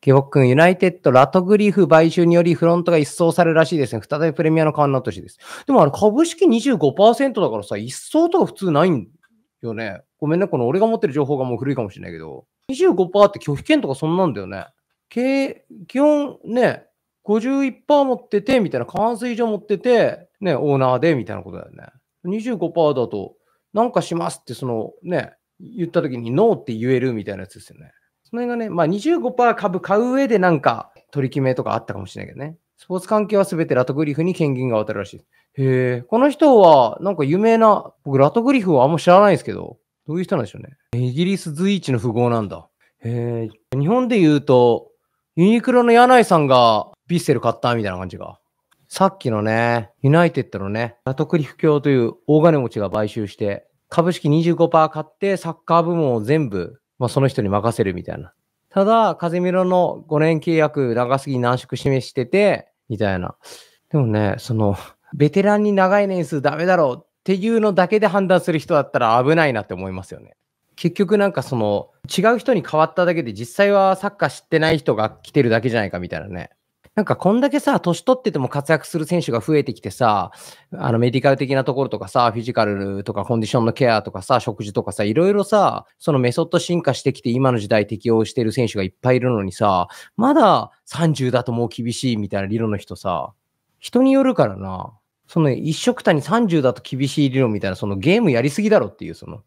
ケボックン、ユナイテッド、ラトグリフ買収によりフロントが一掃されるらしいですね。再びプレミアの顔になってほしいです。でもあれ、株式25%だからさ、一掃とか普通ないんよね。ごめんね、この俺が持ってる情報がもう古いかもしれないけど、25%って拒否権とかそんなんだよね。基本ね、51%持ってて、みたいな、関水所持ってて、ね、オーナーで、みたいなことだよね。25%だと、なんかしますって、そのね、言った時にノーって言えるみたいなやつですよね。その辺がね、まあ25%株買う上でなんか取り決めとかあったかもしれないけどね。スポーツ関係は全てラトグリフに権限が渡るらしい。へえ、この人はなんか有名な、僕ラトグリフはあんま知らないですけど、どういう人なんでしょうね。イギリス随一の富豪なんだ。へえ、日本で言うと、ユニクロの柳井さんがヴィッセル買ったみたいな感じが。さっきのね、ユナイテッドのね、ラトクリフ教という大金持ちが買収して、株式25%買ってサッカー部門を全部まあ、その人に任せるみたいな。ただ、カゼミロの5年契約長すぎ難色示してて、みたいな。でもね、その、ベテランに長い年数ダメだろうっていうのだけで判断する人だったら危ないなって思いますよね。結局なんかその違う人に変わっただけで実際はサッカー知ってない人が来てるだけじゃないかみたいなね。なんかこんだけさ、年取ってても活躍する選手が増えてきてさ、あのメディカル的なところとかさ、フィジカルとかコンディションのケアとかさ、食事とかさ、いろいろさ、そのメソッド進化してきて今の時代適応してる選手がいっぱいいるのにさ、まだ30だともう厳しいみたいな理論の人さ、人によるからな、その一緒くたに30だと厳しい理論みたいな、そのゲームやりすぎだろっていう、その、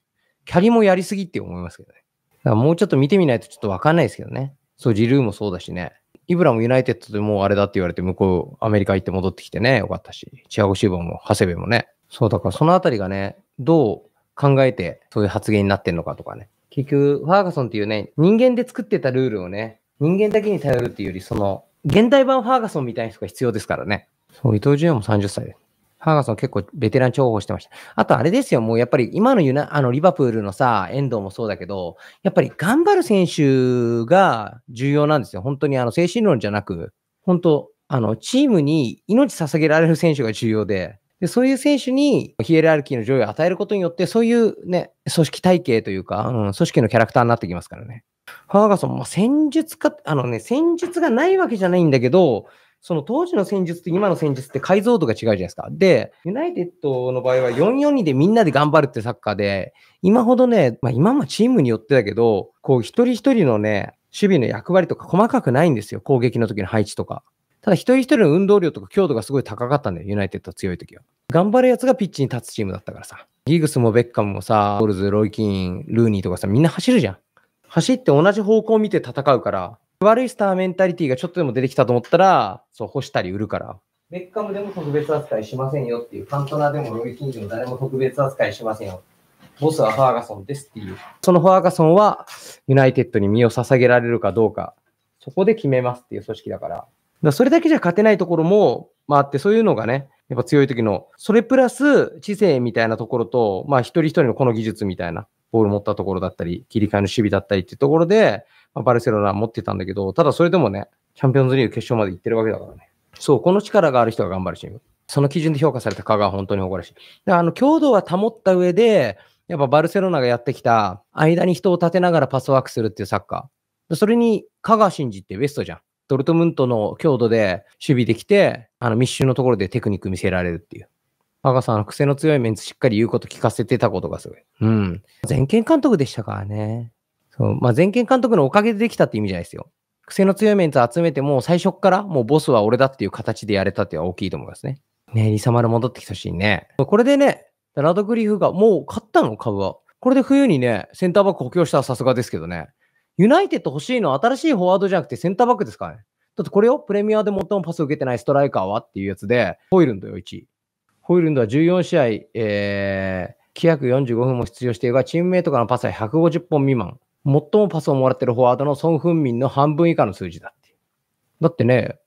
キャリもやりすぎって思いますけどね。だからもうちょっと見てみないとちょっとわかんないですけどね。そう、ジルーもそうだしね。イブラもユナイテッドでもうあれだって言われて、向こう、アメリカ行って戻ってきてね、よかったし、チアゴ・シーバーも、長谷部もね。そう、だからそのあたりがね、どう考えて、そういう発言になってんのかとかね。結局、ファーガソンっていうね、人間で作ってたルールをね、人間だけに頼るっていうより、その、現代版ファーガソンみたいな人が必要ですからね。そう、伊藤純也も30歳です。ハーガソン結構ベテラン重宝してました。あとあれですよ、もうやっぱり今のユナあのリバプールのさ、遠藤もそうだけど、やっぱり頑張る選手が重要なんですよ。本当にあの精神論じゃなく、本当、あのチームに命捧げられる選手が重要で、でそういう選手にヒエラルキーの上位を与えることによって、そういうね、組織体系というか、うん、組織のキャラクターになってきますからね。ハーガソン、まあ、戦術か、あのね、戦術がないわけじゃないんだけど、その当時の戦術と今の戦術って解像度が違うじゃないですか。で、ユナイテッドの場合は442でみんなで頑張るってサッカーで、今ほどね、まあ今もチームによってだけど、こう一人一人のね、守備の役割とか細かくないんですよ。攻撃の時の配置とか。ただ一人一人の運動量とか強度がすごい高かったんだよ、ユナイテッド強い時は。頑張るやつがピッチに立つチームだったからさ。ギグスもベッカムもさ、ボルズ、ロイキン、ルーニーとかさ、みんな走るじゃん。走って同じ方向を見て戦うから、悪いスターメンタリティがちょっとでも出てきたと思ったら、そう、干したり売るから。ベッカムでも特別扱いしませんよっていう、カントナでもロイ・キンジも誰も特別扱いしませんよ。ボスはファーガソンですっていう。そのファーガソンは、ユナイテッドに身を捧げられるかどうか、そこで決めますっていう組織だから。だそれだけじゃ勝てないところも、まあって、そういうのがね、やっぱ強い時の、それプラス知性みたいなところと、まあ一人一人のこの技術みたいな、ボール持ったところだったり、切り替えの守備だったりっていうところで、バルセロナ持ってたんだけど、ただそれでもね、チャンピオンズリーグ決勝まで行ってるわけだからね。そう、この力がある人が頑張るチーム。その基準で評価された香川本当に誇らしい。であの、強度は保った上で、やっぱバルセロナがやってきた、間に人を立てながらパスワークするっていうサッカー。それに、香川真司ってベストじゃん。ドルトムントの強度で守備できて、あの密集のところでテクニック見せられるっていう。香川さん、癖の強いメンツしっかり言うこと聞かせてたことがすごい。うん。全権監督でしたからね。そう。まあ、前権監督のおかげでできたって意味じゃないですよ。癖の強いメンツ集めても、最初からもうボスは俺だっていう形でやれたっていうのは大きいと思いますね。ねリサマル戻ってきたしね。これでね、ラドクリフがもう買ったの株は。これで冬にね、センターバック補強したらさすがですけどね。ユナイテッド欲しいのは新しいフォワードじゃなくてセンターバックですかね。だってこれをプレミアで最もパスを受けてないストライカーはっていうやつで、ホイルンドよ、1位。ホイルンドは14試合、えー、規約45分も出場しているが、チームメイトからのパスは150本未満。最もパスをもらってるフォワードのソン・フンミンの半分以下の数字だって。だってね、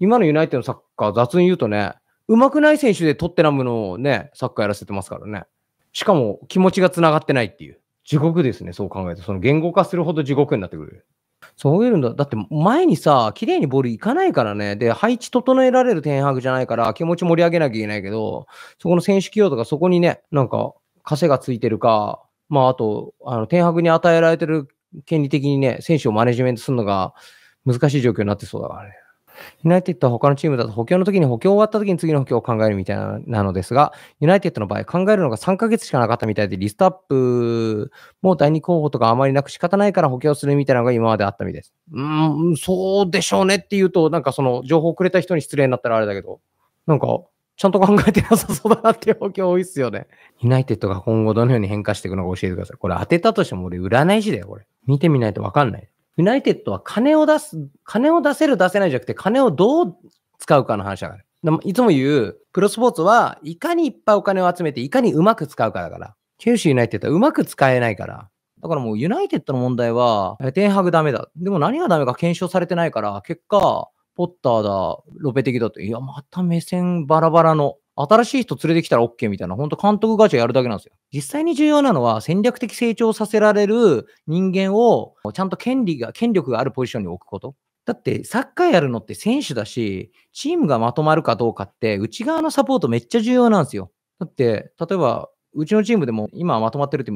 今のユナイテッドのサッカー、雑に言うとね、うまくない選手でトッテナムのね、サッカーやらせてますからね。しかも気持ちが繋がってないっていう。地獄ですね、そう考えると。その言語化するほど地獄になってくる。そういうんだ。だって前にさ、綺麗にボールいかないからね。で、配置整えられる点白じゃないから、気持ち盛り上げなきゃいけないけど、そこの選手起用とか、そこにね、なんか、枷がついてるか、まあ、あと、あの、天白に与えられてる権利的にね、選手をマネジメントするのが難しい状況になってそうだからね。ユナイテッドは他のチームだと補強の時に補強終わった時に次の補強を考えるみたいななのですが、ユナイテッドの場合考えるのが3ヶ月しかなかったみたいで、リストアップも第2候補とかあまりなく仕方ないから補強するみたいなのが今まであったみたいです。うーん、そうでしょうねっていうと、なんかその情報をくれた人に失礼になったらあれだけど、なんかちゃんと考えてなさそうだなってう状況多いっすよね。ユナイテッドが今後どのように変化していくのか教えてください。これ当てたとしても俺占い師だよ、これ。見てみないとわかんない。ユナイテッドは金を出す、金を出せる出せないじゃなくて、金をどう使うかの話だから。でもいつも言う、プロスポーツはいかにいっぱいお金を集めて、いかにうまく使うかだから。九州ユナイテッドはうまく使えないから。だからもうユナイテッドの問題は、天白ダメだ。でも何がダメか検証されてないから、結果、ポッターだ、ロペ的だって、いや、また目線バラバラの、新しい人連れてきたら OK みたいな、本当監督ガチャやるだけなんですよ。実際に重要なのは、戦略的成長させられる人間を、ちゃんと権利が、権力があるポジションに置くこと。だって、サッカーやるのって選手だし、チームがまとまるかどうかって、内側のサポートめっちゃ重要なんですよ。だって、例えば、うちのチームでも今まとまってるって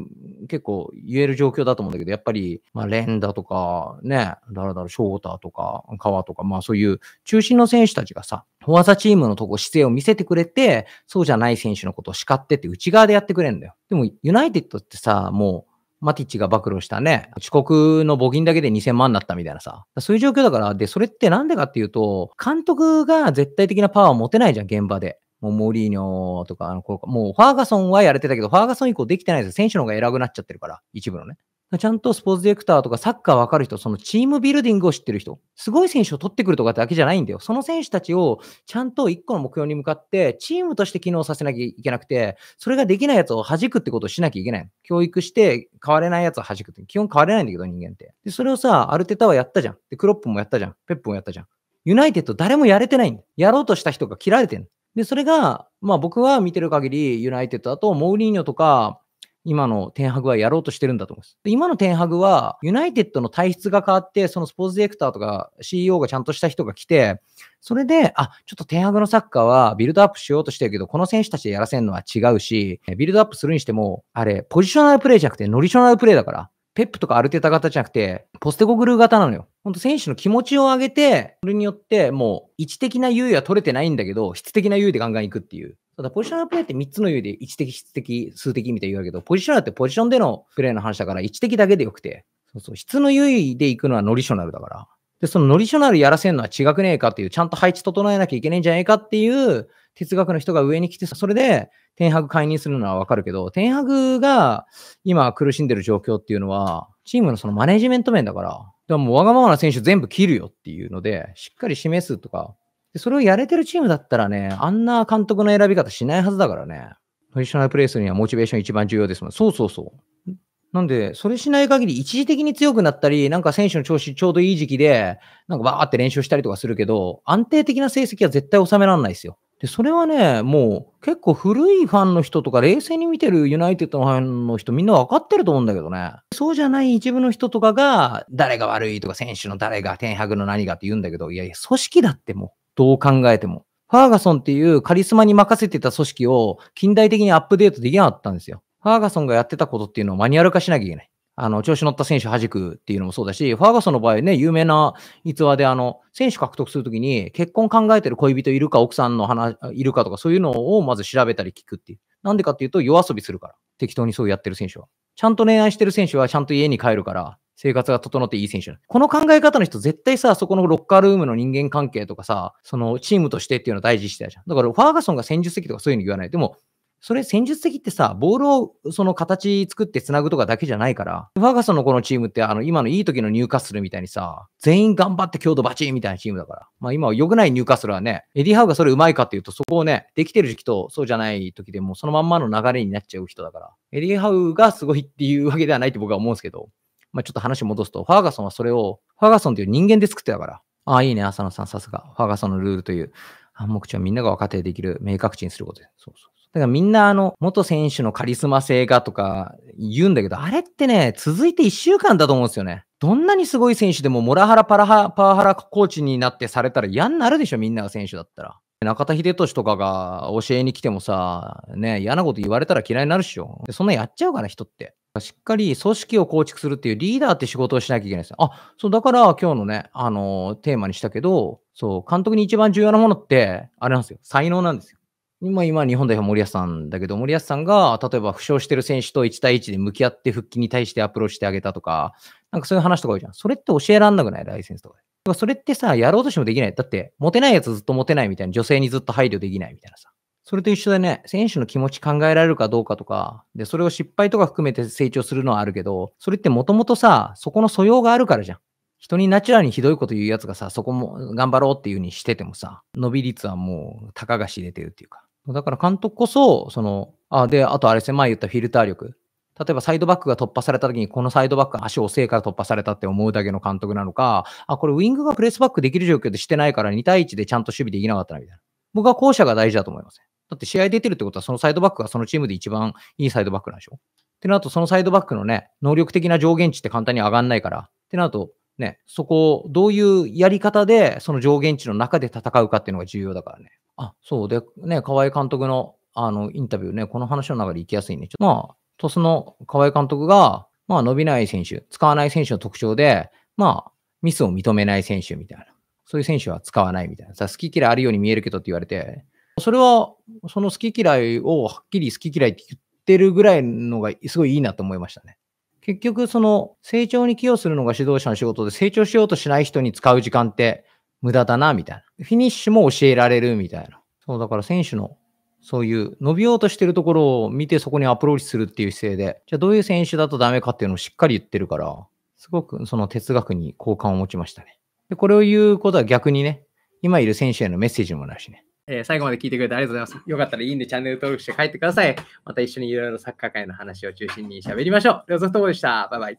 結構言える状況だと思うんだけど、やっぱり、まあ、連打とか、ね、だらだらショーターとか、川とか、まあそういう中心の選手たちがさ、フォアザチームのとこ姿勢を見せてくれて、そうじゃない選手のことを叱ってって内側でやってくれるんだよ。でも、ユナイテッドってさ、もう、マティッチが暴露したね、遅刻の募金だけで2000万になったみたいなさ。そういう状況だから、で、それってなんでかっていうと、監督が絶対的なパワーを持てないじゃん、現場で。もうモーリーニョとか、あのか。もうファーガソンはやれてたけど、ファーガソン以降できてないです選手の方が偉くなっちゃってるから、一部のね。ちゃんとスポーツディレクターとかサッカーわかる人、そのチームビルディングを知ってる人、すごい選手を取ってくるとかだけじゃないんだよ。その選手たちをちゃんと一個の目標に向かって、チームとして機能させなきゃいけなくて、それができないやつを弾くってことをしなきゃいけない。教育して変われないやつを弾くって。基本変われないんだけど、人間って。で、それをさ、アルテタはやったじゃん。で、クロップもやったじゃん。ペップもやったじゃん。ユナイテッド誰もやれてないんだ。やろうとした人が切られてんで、それが、まあ僕は見てる限り、ユナイテッドだと、モーリーニョとか、今のテンハグはやろうとしてるんだと思います。で今のテンハグは、ユナイテッドの体質が変わって、そのスポーツディレクターとか CEO がちゃんとした人が来て、それで、あ、ちょっとテンハグのサッカーはビルドアップしようとしてるけど、この選手たちでやらせるのは違うし、ビルドアップするにしても、あれ、ポジショナルプレイじゃなくてノリショナルプレイだから、ペップとかアルテタ型じゃなくて、ポステコグルー型なのよ。ほんと選手の気持ちを上げて、それによってもう位置的な優位は取れてないんだけど、質的な優位でガンガンいくっていう。ただポジショナルプレーって3つの優位で位置的、質的、数的みたいに言うけど、ポジショナルってポジションでのプレーの話だから、位置的だけでよくて。そうそう、質の優位でいくのはノリショナルだから。で、そのノリショナルやらせるのは違くねえかっていう、ちゃんと配置整えなきゃいけないんじゃないかっていう哲学の人が上に来て、それで天白解任するのはわかるけど、天白が今苦しんでる状況っていうのは、チームのそのマネジメント面だから、でももうわがままな選手全部切るよっていうので、しっかり示すとか、でそれをやれてるチームだったらね、あんな監督の選び方しないはずだからね。ポジショナルプレイするにはモチベーション一番重要ですもん。そうそうそう。なんで、それしない限り一時的に強くなったり、なんか選手の調子ちょうどいい時期で、なんかバーって練習したりとかするけど、安定的な成績は絶対収められないですよ。で、それはね、もう結構古いファンの人とか、冷静に見てるユナイテッドのファンの人、みんな分かってると思うんだけどね。そうじゃない一部の人とかが、誰が悪いとか、選手の誰が、天白の何がって言うんだけど、いやいや、組織だってもう、どう考えても。ファーガソンっていうカリスマに任せてた組織を近代的にアップデートできなかったんですよ。ファーガソンがやってたことっていうのをマニュアル化しなきゃいけない。あの、調子乗った選手弾くっていうのもそうだし、ファーガソンの場合ね、有名な逸話で、あの、選手獲得するときに、結婚考えてる恋人いるか、奥さんの話、いるかとか、そういうのをまず調べたり聞くっていう。なんでかっていうと、夜遊びするから。適当にそうやってる選手は。ちゃんと恋愛してる選手は、ちゃんと家に帰るから、生活が整っていい選手。この考え方の人、絶対さ、そこのロッカールームの人間関係とかさ、そのチームとしてっていうのを大事してたじゃん。だから、ファーガソンが戦術的とかそういうの言わない。でも、それ戦術的ってさ、ボールをその形作って繋ぐとかだけじゃないから、ファーガソンのこのチームって、あの、今のいい時のニューカッスルみたいにさ、全員頑張って強度バチーみたいなチームだから。まあ今は良くないニューカッスルはね、エディハウがそれうまいかっていうと、そこをね、できてる時期とそうじゃない時でもそのまんまの流れになっちゃう人だから、エディハウがすごいっていうわけではないって僕は思うんですけど、まあちょっと話戻すと、ファーガソンはそれを、ファーガソンっていう人間で作ってたから。ああ、いいね、浅野さん、さすが。ファーガソンのルールという、暗黙地はみんなが分かってできる明確地にすることで。そうそう。だからみんなあの、元選手のカリスマ性がとか言うんだけど、あれってね、続いて1週間だと思うんですよね。どんなにすごい選手でも、モラハラ、パラハ、パワハラコーチになってされたら嫌になるでしょ、みんなが選手だったら。中田秀俊とかが教えに来てもさ、ね、嫌なこと言われたら嫌いになるっしょ。そんなやっちゃうから、人って。しっかり組織を構築するっていうリーダーって仕事をしなきゃいけないです。あ、そう、だから今日のね、あのー、テーマにしたけど、そう、監督に一番重要なものって、あれなんですよ。才能なんですよ。今、今、日本代表森保さんだけど、森保さんが、例えば負傷してる選手と1対1で向き合って復帰に対してアプローチしてあげたとか、なんかそういう話とか多いじゃん。それって教えらんなくないライセンスとかで。それってさ、やろうとしてもできない。だって、モテないやつずっとモテないみたいな、女性にずっと配慮できないみたいなさ。それと一緒でね、選手の気持ち考えられるかどうかとか、で、それを失敗とか含めて成長するのはあるけど、それってもともとさ、そこの素養があるからじゃん。人にナチュラルにひどいこと言うやつがさ、そこも頑張ろうっていう風にしててもさ、伸び率はもう、高が知れてるっていうか。だから監督こそ、その、あ、で、あとあれですね、前言ったフィルター力。例えばサイドバックが突破された時に、このサイドバックが足を遅いから突破されたって思うだけの監督なのか、あ、これウィングがプレスバックできる状況でしてないから2対1でちゃんと守備できなかったなみたいな。僕は後者が大事だと思います。だって試合出てるってことは、そのサイドバックがそのチームで一番いいサイドバックなんでしょってなると、そのサイドバックのね、能力的な上限値って簡単に上がんないから、ってなると、ね、そこをどういうやり方でその上限値の中で戦うかっていうのが重要だからね。あ、そうで、ね、河合監督のあのインタビューね、この話の中で行きやすいね。まあ、鳥栖の河合監督が、まあ、伸びない選手、使わない選手の特徴で、まあ、ミスを認めない選手みたいな。そういう選手は使わないみたいな。さ好き嫌いあるように見えるけどって言われて、それは、その好き嫌いをはっきり好き嫌いって言ってるぐらいのがすごいいいなと思いましたね。結局その成長に寄与するのが指導者の仕事で成長しようとしない人に使う時間って無駄だな、みたいな。フィニッシュも教えられる、みたいな。そう、だから選手のそういう伸びようとしてるところを見てそこにアプローチするっていう姿勢で、じゃあどういう選手だとダメかっていうのをしっかり言ってるから、すごくその哲学に好感を持ちましたね。で、これを言うことは逆にね、今いる選手へのメッセージもなるしね。えー、最後まで聞いてくれてありがとうございます。よかったらいいんでチャンネル登録して帰ってください。また一緒にいろいろサッカー界の話を中心に喋りましょう。ではソフトボールでした。バイバイ。